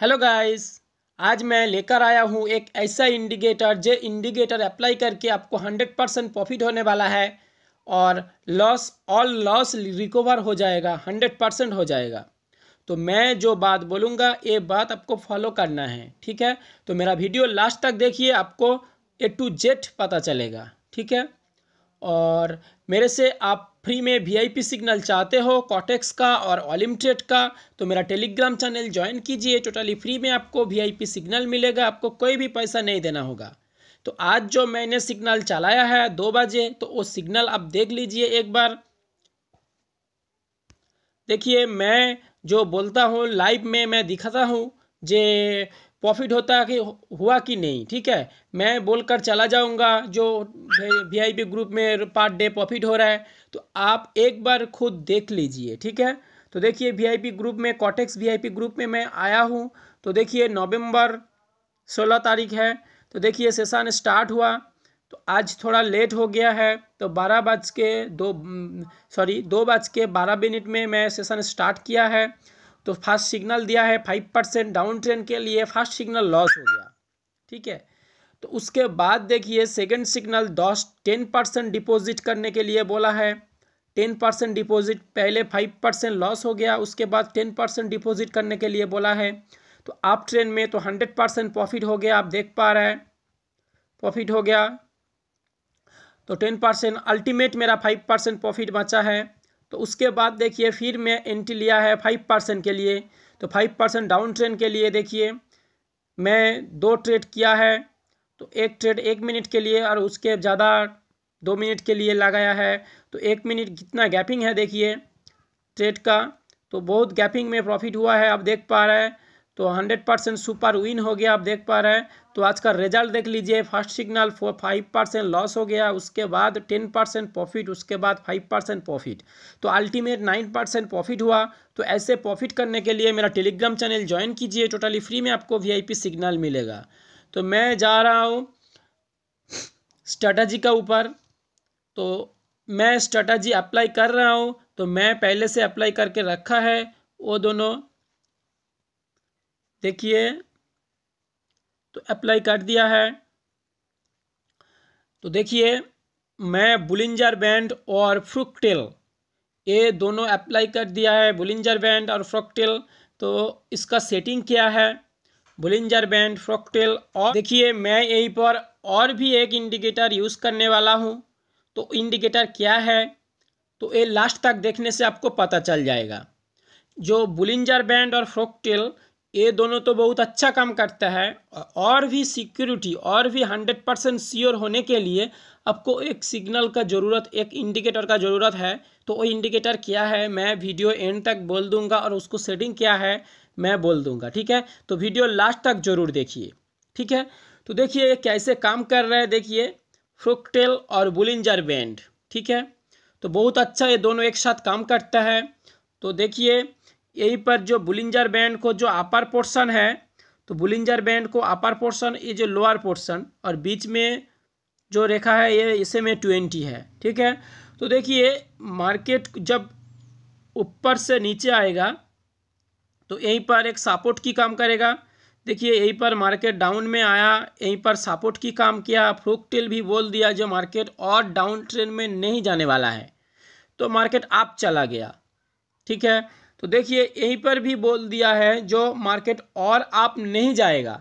hello guys आज मैं लेकर आया हूँ एक ऐसा इंडिकेटर जो इंडिकेटर अप्लाई करके आपको हंड्रेड परसेंट प्रॉफिट होने वाला है और लॉस ऑल लॉस रिकवर हो जाएगा हंड्रेड परसेंट हो जाएगा तो मैं जो बात बोलूँगा ये बात आपको फॉलो करना है ठीक है तो मेरा वीडियो लास्ट तक देखिए आपको ए टू जेड पता चलेगा ठीक है और मेरे से आप फ्री में वीआईपी सिग्नल चाहते हो कॉटेक्स का और ऑलिमटेड का तो मेरा टेलीग्राम चैनल ज्वाइन कीजिए टोटली फ्री में आपको वीआईपी सिग्नल मिलेगा आपको कोई भी पैसा नहीं देना होगा तो आज जो मैंने सिग्नल चलाया है दो बजे तो वो सिग्नल आप देख लीजिए एक बार देखिए मैं जो बोलता हूँ लाइव में मैं दिखाता हूँ जे प्रॉफिट होता कि हुआ कि नहीं ठीक है मैं बोलकर चला जाऊंगा जो वी आई पी ग्रुप में पर डे प्रॉफिट हो रहा है तो आप एक बार खुद देख लीजिए ठीक है तो देखिए वीआईपी ग्रुप में कॉटेक्स वीआईपी ग्रुप में मैं आया हूँ तो देखिए नवंबर सोलह तारीख है तो देखिए सेशन स्टार्ट हुआ तो आज थोड़ा लेट हो गया है तो बारह बज के दो सॉरी दो बज के बारह मिनट में मैं सेशन स्टार्ट किया है तो फास्ट सिग्नल दिया है फाइव परसेंट डाउन ट्रेन के लिए फास्ट सिग्नल लॉस हो गया ठीक है तो उसके बाद देखिए सेकंड सिग्नल दस टेन परसेंट डिपोजिट करने के लिए बोला है टेन परसेंट डिपोजिट पहले फाइव परसेंट लॉस हो गया उसके बाद टेन परसेंट डिपोजिट करने के लिए बोला है तो आप ट्रेन में तो हंड्रेड परसेंट प्रॉफिट हो गया आप देख पा रहे हैं प्रॉफिट हो गया तो टेन परसेंट अल्टीमेट मेरा फाइव परसेंट प्रॉफिट बचा है तो उसके बाद देखिए फिर मैं एंट्री लिया है फाइव परसेंट के लिए तो फाइव परसेंट डाउन ट्रेन के लिए देखिए मैं दो ट्रेड किया है तो एक ट्रेड एक मिनट के लिए और उसके ज़्यादा दो मिनट के लिए लगाया है तो एक मिनट कितना गैपिंग है देखिए ट्रेड का तो बहुत गैपिंग में प्रॉफिट हुआ है आप देख पा रहे हैं तो 100 परसेंट सुपर विन हो गया आप देख पा रहे हैं तो आज का रिजल्ट देख लीजिए first signal four five percent loss हो गया उसके बाद टेन परसेंट प्रॉफिट उसके बाद फाइव परसेंट प्रॉफिट तो अल्टीमेट नाइन परसेंट प्रॉफिट हुआ तो ऐसे प्रॉफिट करने के लिए मेरा टेलीग्राम चैनल ज्वाइन कीजिए टोटली फ्री में आपको वी सिग्नल मिलेगा तो मैं जा रहा हूँ स्ट्रेटजी का ऊपर तो मैं स्ट्रेटजी अप्लाई कर रहा हूँ तो मैं पहले से अप्लाई करके रखा है वो दोनों देखिए तो अप्लाई कर दिया है तो देखिए मैं बुलिंजर बैंड और फ्रुकटेल ये दोनों अप्लाई कर दिया है बुलिंजर बैंड और फ्रुकटेल तो इसका सेटिंग क्या है बुलिंजर बैंड फ्रॉकटेल और देखिए मैं यहीं पर और भी एक इंडिकेटर यूज़ करने वाला हूँ तो इंडिकेटर क्या है तो ये लास्ट तक देखने से आपको पता चल जाएगा जो बुलिंजर बैंड और फ्रॉकटेल ये दोनों तो बहुत अच्छा काम करता है और भी सिक्योरिटी और भी हंड्रेड परसेंट श्योर होने के लिए आपको एक सिग्नल का ज़रूरत एक इंडिकेटर का ज़रूरत है तो वो इंडिकेटर क्या है मैं वीडियो एंड तक बोल दूंगा और उसको सेटिंग क्या है मैं बोल दूंगा ठीक है तो वीडियो लास्ट तक जरूर देखिए ठीक है तो देखिए कैसे काम कर रहा है देखिए फ्रुकटेल और बुलिंजर बैंड ठीक है तो बहुत अच्छा ये दोनों एक साथ काम करता है तो देखिए यहीं पर जो बुलिंजर बैंड को जो अपर पोर्शन है तो बुलिंजर बैंड को अपर पोर्शन ये जो लोअर पोर्शन और बीच में जो रेखा है ये इसे में ट्वेंटी है ठीक है तो देखिए मार्केट जब ऊपर से नीचे आएगा तो यहीं पर एक सपोर्ट की काम करेगा देखिए यहीं पर मार्केट डाउन में आया यहीं पर सपोर्ट की काम किया फ्रोकटेल टेल भी बोल दिया जो मार्केट और डाउन ट्रेंड में नहीं जाने वाला है तो मार्केट आप चला गया ठीक है तो देखिए यहीं पर भी बोल दिया है जो मार्केट और आप नहीं जाएगा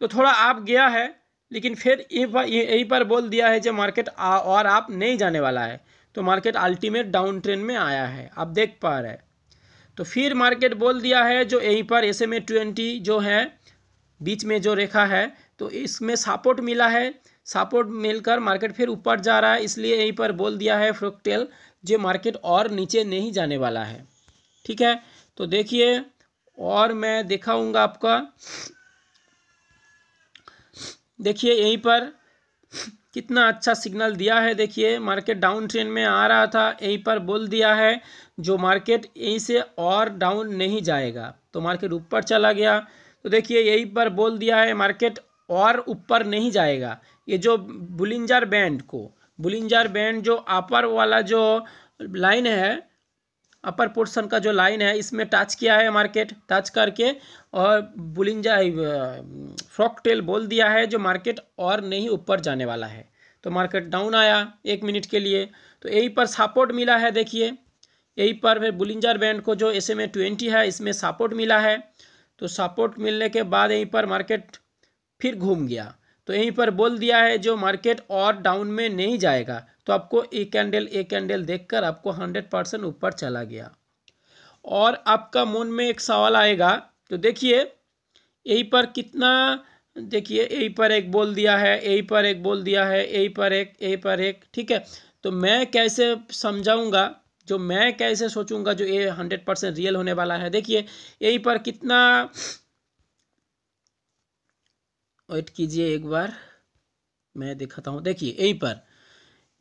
तो थोड़ा आप गया है लेकिन फिर यहीं पर बोल दिया है जो मार्केट और आप नहीं जाने वाला है तो मार्केट अल्टीमेट डाउन ट्रेंड में आया है आप देख पा रहे हैं तो फिर मार्केट बोल दिया है जो यहीं पर एस एम ए ट्वेंटी जो है बीच में जो रेखा है तो इसमें सपोर्ट मिला है सपोर्ट मिलकर मार्केट फिर ऊपर जा रहा है इसलिए यहीं पर बोल दिया है फ्रोकटेल जो मार्केट और नीचे नहीं जाने वाला है ठीक है तो देखिए और मैं दिखाऊंगा आपका देखिए यहीं पर कितना अच्छा सिग्नल दिया है देखिए मार्केट डाउन ट्रेंड में आ रहा था यहीं पर बोल दिया है जो मार्केट यहीं से और डाउन नहीं जाएगा तो मार्केट ऊपर चला गया तो देखिए यही पर बोल दिया है मार्केट और ऊपर नहीं जाएगा ये जो बुलिंजर बैंड को बुलिंजर बैंड जो अपर वाला जो लाइन है अपर पोर्शन का जो लाइन है इसमें टच किया है मार्केट टच करके और बुलिंजा फ्रॉक टेल बोल दिया है जो मार्केट और नहीं ऊपर जाने वाला है तो मार्केट डाउन आया एक मिनट के लिए तो यहीं पर सपोर्ट मिला है देखिए यहीं पर फिर बुलिंजर बैंड को जो एस एम ट्वेंटी है इसमें सपोर्ट मिला है तो सपोर्ट मिलने के बाद यहीं पर मार्केट फिर घूम गया तो यहीं पर बोल दिया है जो मार्केट और डाउन में नहीं जाएगा तो आपको एक कैंडल एक कैंडल देखकर आपको हंड्रेड परसेंट ऊपर चला गया और आपका मन में एक सवाल आएगा तो देखिए यहीं पर कितना देखिए यहीं पर एक बोल दिया है यहीं पर एक बोल दिया है यहीं पर एक यहीं पर एक ठीक है तो मैं कैसे समझाऊंगा जो मैं कैसे सोचूंगा जो ये हंड्रेड परसेंट रियल होने वाला है देखिए यही पर कितना वेट कीजिए एक बार मैं दिखाता हूँ देखिए यही पर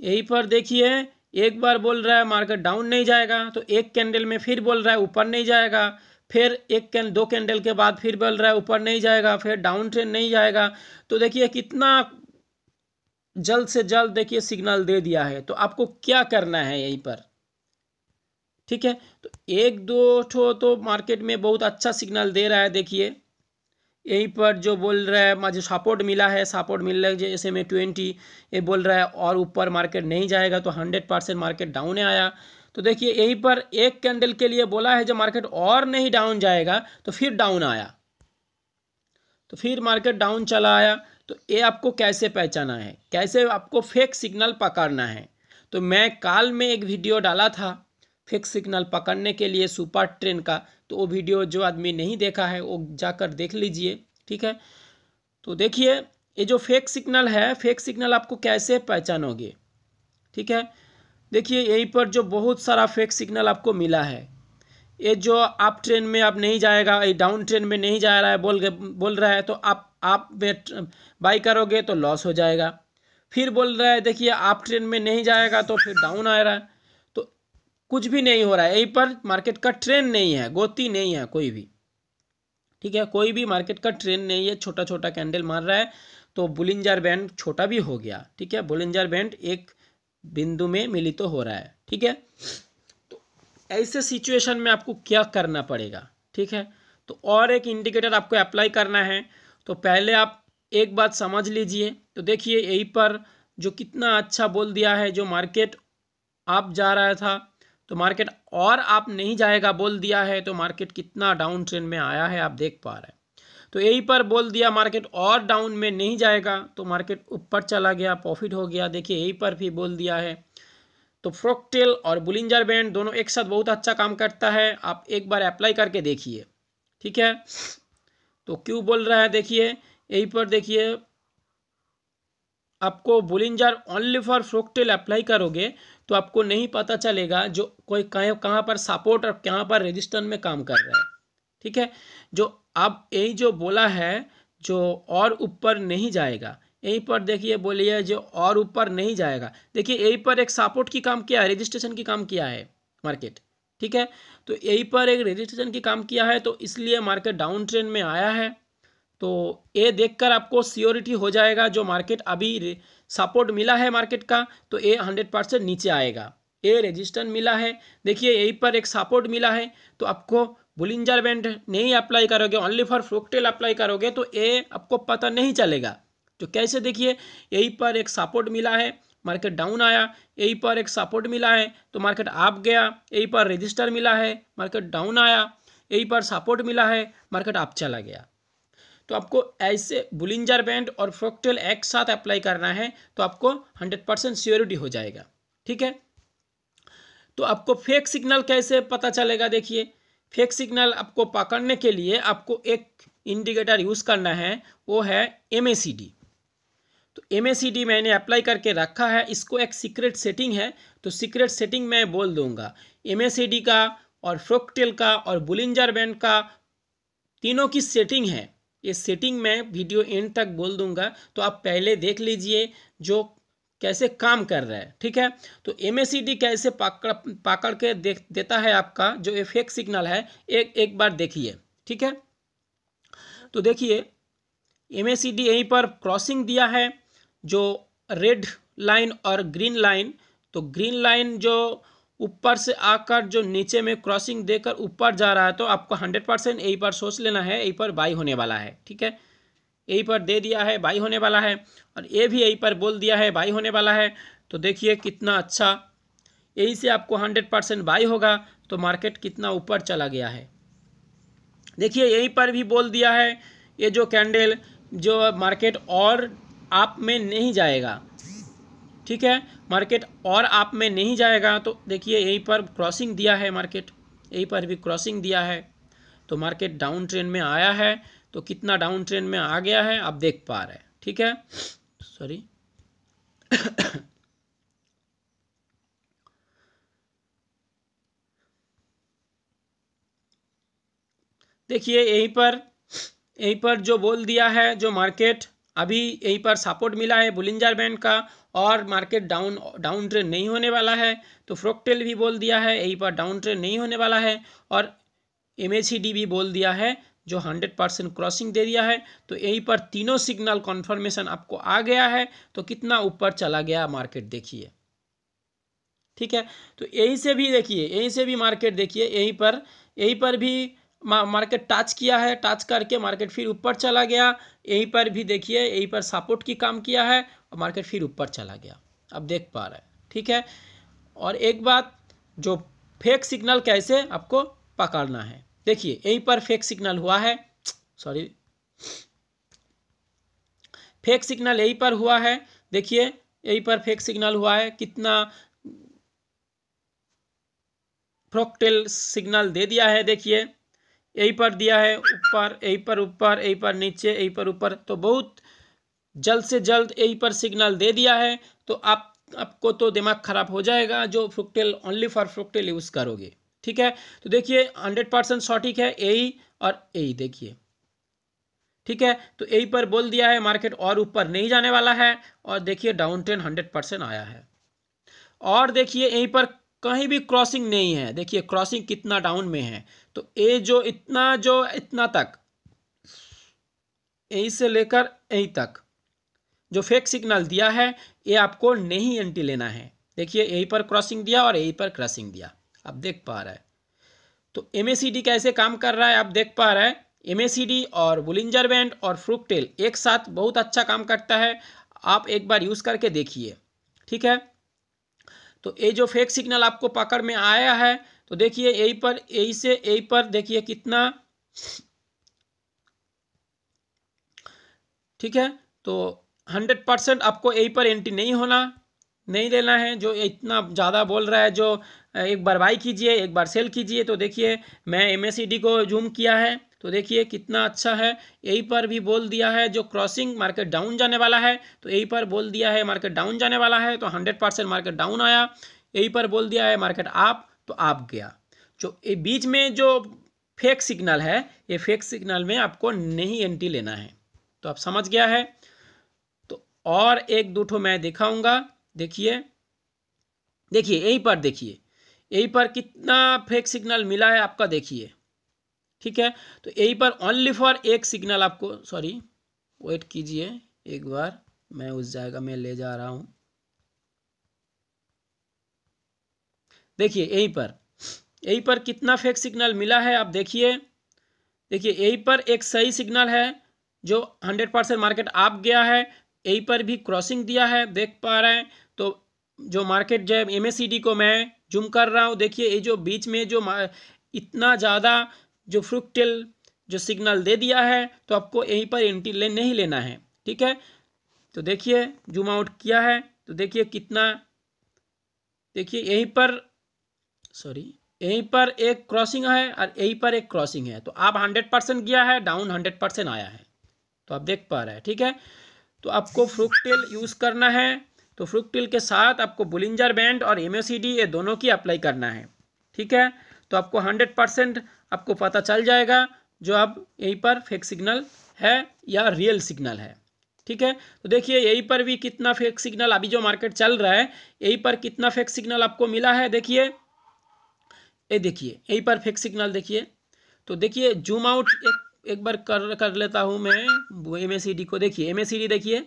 यही पर देखिए एक बार बोल रहा है मार्केट डाउन नहीं जाएगा तो एक कैंडल में फिर बोल रहा है ऊपर नहीं जाएगा फिर एक कैंडल दो कैंडल के बाद फिर बोल रहा है ऊपर नहीं जाएगा फिर डाउन ट्रेंड नहीं जाएगा तो देखिए कितना जल्द से जल्द देखिए सिग्नल दे दिया है तो आपको क्या करना है यहीं पर ठीक है तो एक दो ठो तो मार्केट में बहुत अच्छा सिग्नल दे रहा है देखिए यहीं पर जो बोल रहा है मुझे सपोर्ट मिला है सपोर्ट मिल रहा है जैसे में ट्वेंटी ये बोल रहा है और ऊपर मार्केट नहीं जाएगा तो हंड्रेड परसेंट मार्केट डाउन आया तो देखिए यहीं पर एक कैंडल के लिए बोला है जब मार्केट और नहीं डाउन जाएगा तो फिर डाउन आया तो फिर मार्केट डाउन चला आया तो ये आपको कैसे पहचाना है कैसे आपको फेक सिग्नल पकड़ना है तो मैं काल में एक वीडियो डाला था फिक्स सिग्नल पकड़ने के लिए सुपर ट्रेन का तो वो वीडियो जो आदमी नहीं देखा है वो जाकर देख लीजिए ठीक है तो देखिए ये जो फेक सिग्नल है फेक सिग्नल आपको कैसे पहचानोगे ठीक है देखिए यहीं पर जो बहुत सारा फेक सिग्नल आपको मिला है ये जो आप ट्रेन में आप नहीं जाएगा ये डाउन ट्रेन में नहीं जा रहा है बोल बोल रहा है तो आप आप बाई करोगे तो लॉस हो जाएगा फिर बोल रहा है देखिए आप ट्रेन में नहीं जाएगा तो फिर डाउन आ रहा है कुछ भी नहीं हो रहा है यहीं पर मार्केट का ट्रेंड नहीं है गोती नहीं है कोई भी ठीक है कोई भी मार्केट का ट्रेंड नहीं है छोटा छोटा कैंडल मार रहा है तो बुलिंजर बैंड छोटा भी हो गया ठीक है बुलिंजर बैंड एक बिंदु में मिलित तो हो रहा है ठीक है तो ऐसे सिचुएशन में आपको क्या करना पड़ेगा ठीक है तो और एक इंडिकेटर आपको अप्लाई करना है तो पहले आप एक बात समझ लीजिए तो देखिए यहीं पर जो कितना अच्छा बोल दिया है जो मार्केट आप जा रहा था तो मार्केट और आप नहीं जाएगा बोल दिया है तो मार्केट कितना डाउन ट्रेंड में आया है आप देख पा रहे हैं तो यही पर बोल दिया मार्केट और डाउन में नहीं जाएगा तो मार्केट ऊपर चला गया प्रॉफिट हो गया देखिए यही पर भी बोल दिया है तो फ्रोकटेल और बुलिंजर बैंड दोनों एक साथ बहुत अच्छा काम करता है आप एक बार अप्लाई करके देखिए ठीक है तो क्यों बोल रहा है देखिए यही पर देखिए आपको Bollinger only for fractal apply करोगे तो आपको नहीं पता चलेगा जो कोई कहीं कहाँ पर सपोर्ट और कहाँ पर रजिस्टर में काम कर रहा है ठीक है जो अब यही जो बोला है जो और ऊपर नहीं जाएगा यहीं पर देखिए बोलिए जो और ऊपर नहीं जाएगा देखिए यही पर एक सपोर्ट की काम किया है रजिस्ट्रेशन की काम किया है मार्केट ठीक है तो यही पर एक रजिस्ट्रेशन की काम किया है तो इसलिए मार्केट डाउन ट्रेंड में आया है तो ये देखकर आपको सियोरिटी हो जाएगा जो मार्केट अभी सपोर्ट मिला है मार्केट का तो ए हंड्रेड परसेंट नीचे आएगा ए रेजिस्टेंस मिला है देखिए यहीं पर एक सपोर्ट मिला है तो आपको बुलिंजर बैंड नहीं अप्लाई करोगे ओनली फॉर फ्रोकटेल अप्लाई करोगे तो ए आपको पता नहीं चलेगा तो कैसे देखिए यहीं पर एक सपोर्ट मिला है मार्केट डाउन आया यहीं पर एक सपोर्ट मिला है तो मार्केट आप गया यही पर रजिस्टर मिला है मार्केट डाउन आया यही पर सपोर्ट मिला है मार्केट आप चला गया तो आपको ऐसे बुलिंजर बैंड और फ्रोक्टेल एक साथ अप्लाई करना है तो आपको हंड्रेड परसेंट सियोरिटी हो जाएगा ठीक है तो आपको फेक सिग्नल कैसे पता चलेगा देखिए फेक सिग्नल आपको पकड़ने के लिए आपको एक इंडिकेटर यूज़ करना है वो है एम तो एम मैंने अप्लाई करके रखा है इसको एक सीक्रेट सेटिंग है तो सीक्रेट सेटिंग मैं बोल दूंगा एम का और फ्रोकटेल का और बुलिंजर बैंड का तीनों की सेटिंग है ये सेटिंग मैं वीडियो एंड तक बोल दूंगा तो आप पहले देख लीजिए जो कैसे काम कर रहा है ठीक है तो एम कैसे पकड़ पकड़ के देख देता है आपका जो ये फेक सिग्नल है एक एक बार देखिए ठीक है तो देखिए एम यहीं पर क्रॉसिंग दिया है जो रेड लाइन और ग्रीन लाइन तो ग्रीन लाइन जो ऊपर से आकर जो नीचे में क्रॉसिंग देकर ऊपर जा रहा है तो आपको हंड्रेड परसेंट यही पर सोच लेना है यही पर बाई होने वाला है ठीक है यही पर दे दिया है बाई होने वाला है और ये भी यही पर बोल दिया है बाई होने वाला है तो देखिए कितना अच्छा यही से आपको हंड्रेड परसेंट बाई होगा तो मार्केट कितना ऊपर चला गया है देखिए यही पर भी बोल दिया है ये जो कैंडल जो मार्केट और आप में नहीं जाएगा ठीक है मार्केट और आप में नहीं जाएगा तो देखिए यहीं पर क्रॉसिंग दिया है मार्केट यहीं पर भी क्रॉसिंग दिया है तो मार्केट डाउन ट्रेन में आया है तो कितना डाउन ट्रेन में आ गया है आप देख पा रहे हैं ठीक है सॉरी देखिए यहीं पर यहीं पर जो बोल दिया है जो मार्केट अभी यहीं पर सपोर्ट मिला है बुलिंजर बैंड का और मार्केट डाउन डाउन ट्रेड नहीं होने वाला है तो फ्रोकटेल भी बोल दिया है यहीं पर डाउन ट्रेड नहीं होने वाला है और एम भी बोल दिया है जो 100 परसेंट क्रॉसिंग दे दिया है तो यहीं पर तीनों सिग्नल कॉन्फर्मेशन आपको आ गया है तो कितना ऊपर चला गया मार्केट देखिए ठीक है तो यहीं से भी देखिए यहीं से भी मार्केट देखिए यहीं पर यहीं पर भी मार्केट टच किया है टच करके मार्केट फिर ऊपर चला गया यहीं पर भी देखिए यहीं पर सपोर्ट की काम किया है और मार्केट फिर ऊपर चला गया अब देख पा रहे हैं ठीक है और एक बात जो फेक सिग्नल कैसे आपको पकड़ना है देखिए यहीं पर फेक सिग्नल हुआ है सॉरी फेक सिग्नल यहीं पर हुआ है देखिए यहीं पर फेक सिग्नल हुआ है कितना फ्रोकटेल सिग्नल दे दिया है देखिए यही पर दिया है ऊपर यही पर ऊपर यही पर नीचे यही पर ऊपर तो बहुत जल्द से जल्द यही पर सिग्नल दे दिया है तो आप आपको तो दिमाग ख़राब हो जाएगा जो fractal only for fractal use करोगे ठीक है तो देखिए हंड्रेड परसेंट सॉटिक है यही और यही देखिए ठीक है तो यही पर बोल दिया है मार्केट और ऊपर नहीं जाने वाला है और देखिए डाउन ट्रेन हंड्रेड परसेंट आया है और देखिए यहीं पर कहीं भी क्रॉसिंग नहीं है देखिए क्रॉसिंग कितना डाउन में है तो ए जो इतना जो इतना तक यहीं से लेकर यहीं तक जो फेक सिग्नल दिया है ये आपको नहीं एंटी लेना है देखिए यहीं पर क्रॉसिंग दिया और यहीं पर क्रॉसिंग दिया आप देख पा रहे तो एम कैसे काम कर रहा है आप देख पा रहा है एम और बुलिंजर बैंड और फ्रूकटेल एक साथ बहुत अच्छा काम करता है आप एक बार यूज़ करके देखिए ठीक है तो ये जो फेक सिग्नल आपको पकड़ में आया है तो देखिए यही पर यही से यही पर देखिए कितना ठीक है तो हंड्रेड परसेंट आपको यही पर एंट्री नहीं होना नहीं लेना है जो इतना ज़्यादा बोल रहा है जो एक बार बाई कीजिए एक बार सेल कीजिए तो देखिए मैं एम e को जूम किया है तो देखिए कितना अच्छा है यही पर भी बोल दिया है जो क्रॉसिंग मार्केट डाउन जाने वाला है तो यही पर बोल दिया है मार्केट डाउन जाने वाला है तो हंड्रेड परसेंट मार्केट डाउन आया यही पर बोल दिया है मार्केट आप तो आप गया जो ये बीच में जो फेक सिग्नल है ये फेक सिग्नल में आपको नहीं एंटी लेना है तो आप समझ गया है तो और एक दूठो मैं दिखाऊंगा देखिए देखिए यहीं पर देखिए यहीं पर कितना फेक सिग्नल मिला है आपका देखिए ठीक है तो यहीं पर ओनली फॉर एक सिग्नल आपको सॉरी वेट कीजिए एक बार मैं उस जगह में ले जा रहा हूँ देखिए यहीं पर यहीं पर कितना फेक सिग्नल मिला है आप देखिए देखिए यहीं पर एक सही सिग्नल है जो हंड्रेड परसेंट मार्केट आप गया है यहीं पर भी क्रॉसिंग दिया है देख पा रहे हैं तो जो मार्केट जो एम को मैं जुम कर रहा हूँ देखिए ये जो बीच में जो इतना ज़्यादा जो फ्रुकटेल जो सिग्नल दे दिया है तो आपको यहीं पर एंट्री ले नहीं लेना है ठीक है तो देखिए जूम आउट किया है तो देखिए कितना देखिए यहीं पर सॉरी यहीं पर एक क्रॉसिंग है और यहीं पर एक क्रॉसिंग है तो आप हंड्रेड परसेंट गया है डाउन हंड्रेड परसेंट आया है तो आप देख पा रहे हैं ठीक है तो आपको फ्रुकटेल यूज़ करना है तो फ्रुकटेल के साथ आपको बुलिंजर बैंड और एम ये दोनों की अप्लाई करना है ठीक है तो आपको हंड्रेड परसेंट आपको पता चल जाएगा जो अब यहीं पर फेक सिग्नल है या रियल सिग्नल है ठीक है तो देखिए यहीं पर भी कितना फेक सिग्नल अभी जो मार्केट चल रहा है यहीं पर कितना फेक सिग्नल आपको मिला है देखिए ये देखिए यही पर फेक सिग्नल देखिए तो देखिए जूम आउट एक एक बार कर कर लेता हूँ मैं एम को देखिए एम देखिए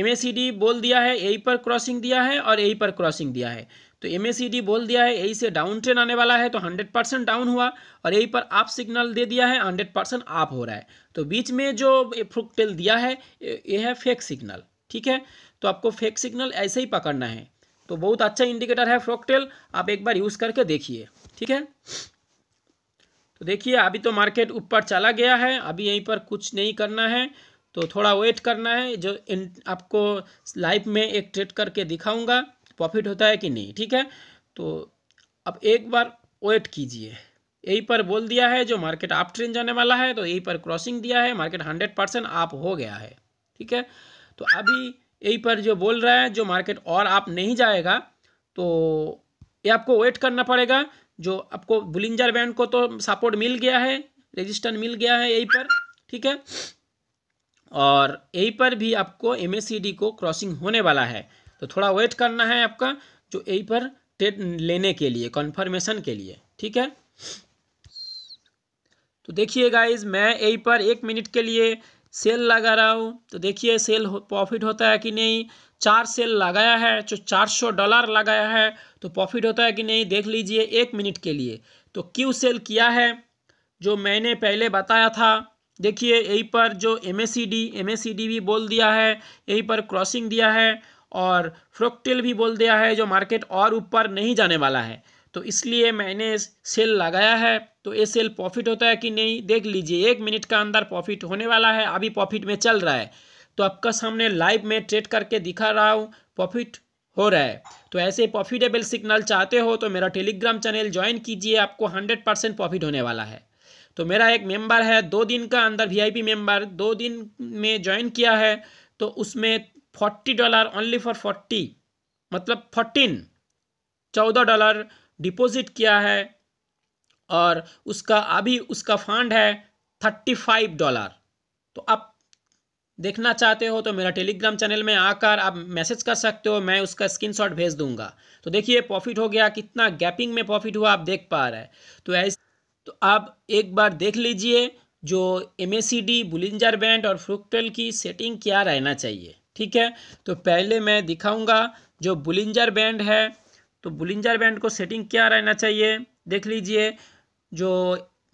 एम बोल दिया है यही पर क्रॉसिंग दिया है और यही पर क्रॉसिंग दिया है तो एम बोल दिया है यही से डाउन ट्रेन आने वाला है तो हंड्रेड परसेंट डाउन हुआ और यही पर आप सिग्नल दे दिया है हंड्रेड परसेंट आप हो रहा है तो बीच में जो फ्रुक टेल दिया है ये है फेक सिग्नल ठीक है तो आपको फेक सिग्नल ऐसे ही पकड़ना है तो बहुत अच्छा इंडिकेटर है फ्रोकटेल आप एक बार यूज़ करके देखिए ठीक है तो देखिए अभी तो मार्केट ऊपर चला गया है अभी यहीं पर कुछ नहीं करना है तो थोड़ा वेट करना है जो इन आपको लाइफ में एक ट्रेड करके दिखाऊंगा प्रॉफिट होता है कि नहीं ठीक है तो अब एक बार वेट कीजिए यहीं पर बोल दिया है जो मार्केट आप ट्रेन जाने वाला है तो यहीं पर क्रॉसिंग दिया है मार्केट हंड्रेड परसेंट आप हो गया है ठीक है तो अभी यहीं पर जो बोल रहा है जो मार्केट और आप नहीं जाएगा तो ये आपको वेट करना पड़ेगा जो आपको बुलिंजर बैंड को तो सपोर्ट मिल गया है रजिस्टर मिल गया है यहीं पर ठीक है और यहीं पर भी आपको एम को क्रॉसिंग होने वाला है तो थोड़ा वेट करना है आपका जो यहीं पर टेट लेने के लिए कन्फर्मेशन के लिए ठीक है तो देखिए गाइज मैं यहीं पर एक मिनट के लिए सेल लगा रहा हूँ तो देखिए सेल प्रॉफिट होता है कि नहीं चार सेल लगाया है जो चार सौ डॉलर लगाया है तो प्रॉफिट होता है कि नहीं देख लीजिए एक मिनट के लिए तो क्यू सेल किया है जो मैंने पहले बताया था देखिए यहीं पर जो एम एस भी बोल दिया है यहीं पर क्रॉसिंग दिया है और फ्रोकटेल भी बोल दिया है जो मार्केट और ऊपर नहीं जाने वाला है तो इसलिए मैंने सेल लगाया है तो ये सेल प्रॉफिट होता है कि नहीं देख लीजिए एक मिनट का अंदर प्रॉफिट होने वाला है अभी प्रॉफिट में चल रहा है तो आपका सामने लाइव में ट्रेड करके दिखा रहा हूँ प्रॉफिट हो रहा है तो ऐसे प्रॉफिटेबल सिग्नल चाहते हो तो मेरा टेलीग्राम चैनल ज्वाइन कीजिए आपको हंड्रेड परसेंट प्रॉफिट होने वाला है तो मेरा एक मेंबर है दो दिन का अंदर वीआईपी मेंबर दो दिन में ज्वाइन किया है तो उसमें forty dollar only for forty मतलब फोर्टीन चौदह डॉलर डिपॉजिट किया है और उसका अभी उसका फंड है थर्टी फाइव डॉलर तो आप देखना चाहते हो तो मेरा टेलीग्राम चैनल में आकर आप मैसेज कर सकते हो मैं उसका स्क्रीनशॉट भेज दूंगा तो देखिए प्रॉफिट हो गया कितना गैपिंग में प्रॉफिट हुआ आप देख पा रहे हैं तो ऐसे तो आप एक बार देख लीजिए जो M A C D Bollinger band और फ्रुक्टल की सेटिंग क्या रहना चाहिए ठीक है तो पहले मैं दिखाऊंगा जो बुलिंजर बैंड है तो बुलिंजर बैंड को सेटिंग क्या रहना चाहिए देख लीजिए जो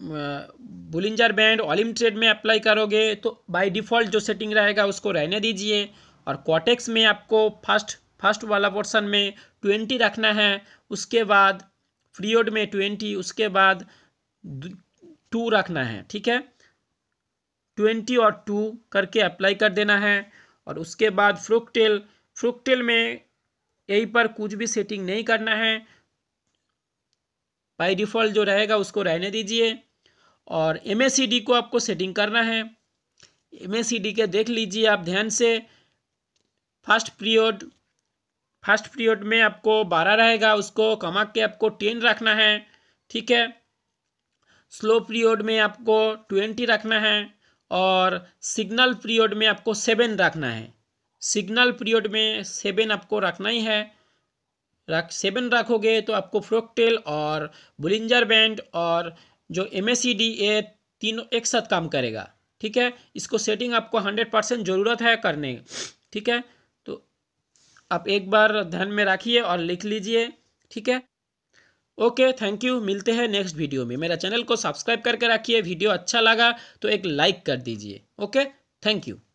बुलिंजर बैंड ऑलिम ट्रेड में अप्लाई करोगे तो बाय डिफ़ॉल्ट जो सेटिंग रहेगा उसको रहने दीजिए और कॉटेक्स में आपको फर्स्ट फर्स्ट वाला पोर्सन में ट्वेंटी रखना है उसके बाद फ्रीओड में ट्वेंटी उसके बाद टू रखना है ठीक है ट्वेंटी और टू करके अप्लाई कर देना है और उसके बाद फ्रुकटेल फ्रुकटेल में यहीं पर कुछ भी सेटिंग नहीं करना है बाई डिफ़ॉल्ट जो रहेगा उसको रहने दीजिए और एम को आपको सेटिंग करना है एम के देख लीजिए आप ध्यान से फर्स्ट पीरियड फर्स्ट पीरियड में आपको बारह रहेगा उसको कमा के आपको टेन रखना है ठीक है स्लो पीरियड में आपको ट्वेंटी रखना है और सिग्नल पीरियड में आपको सेवन रखना है सिग्नल पीरियड में सेवन आपको रखना ही है रख सेवन रखोगे तो आपको फ्रोकटेल और बुलिंजर बैंड और जो एम एस तीनों एक साथ काम करेगा ठीक है इसको सेटिंग आपको हंड्रेड परसेंट ज़रूरत है करने ठीक है तो आप एक बार ध्यान में रखिए और लिख लीजिए ठीक है ओके थैंक यू मिलते हैं नेक्स्ट वीडियो में मेरा चैनल को सब्सक्राइब करके रखिए वीडियो अच्छा लगा तो एक लाइक कर दीजिए ओके थैंक यू